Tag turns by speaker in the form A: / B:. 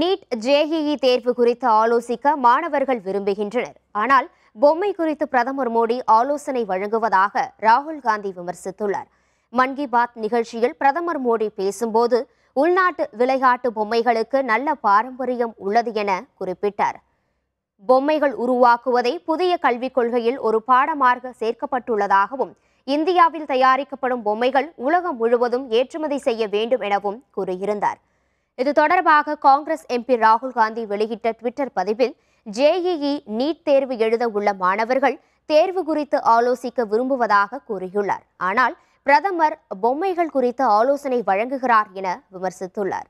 A: NEET JEE தேர்வு குறித்து ஆலோசிக்க மாணவர்கள் விரும்புகின்றனர் ஆனால் பொம்மை குறித்து பிரதமர் மோடி ஆலோசனை வழங்குவதாக ராகுல் காந்தி விமர்சித்துள்ளார் மன் கி பாத் நிகழ்ச்சியில் பிரதமர் மோடி பேசும்போது உள்நாட்டு விளையாட்டு பொம்மைகளுக்கு நல்ல பாரம்பரியம் உள்ளது என குறிப்பிட்டார் பொம்மைகள் உருவாக்குவதை புதிய கல்விக் கொள்கையில் ஒரு பாடமாக சேர்க்கப்பட்டுள்ளதாகவும் இந்தியாவில் தயாரிக்கப்படும் பொம்மைகள் உலகம் முழுவதும் ஏற்றுமதி செய்ய வேண்டும் எனவும் கூறியிருந்தார் இது தொடர்பாக காங்கிரஸ் எம்பி ராகுல் காந்தி வெளியிட்ட ட்விட்டர் பதிவில் ஜேஇஇ நீட் தேர்வு எழுத உள்ள மாணவர்கள் தேர்வு குறித்து ஆலோசிக்க விரும்புவதாக கூறியுள்ளார் ஆனால் பிரதமர் பொம்மைகள் குறித்து ஆலோசனை வழங்குகிறார் என விமர்சித்துள்ளார்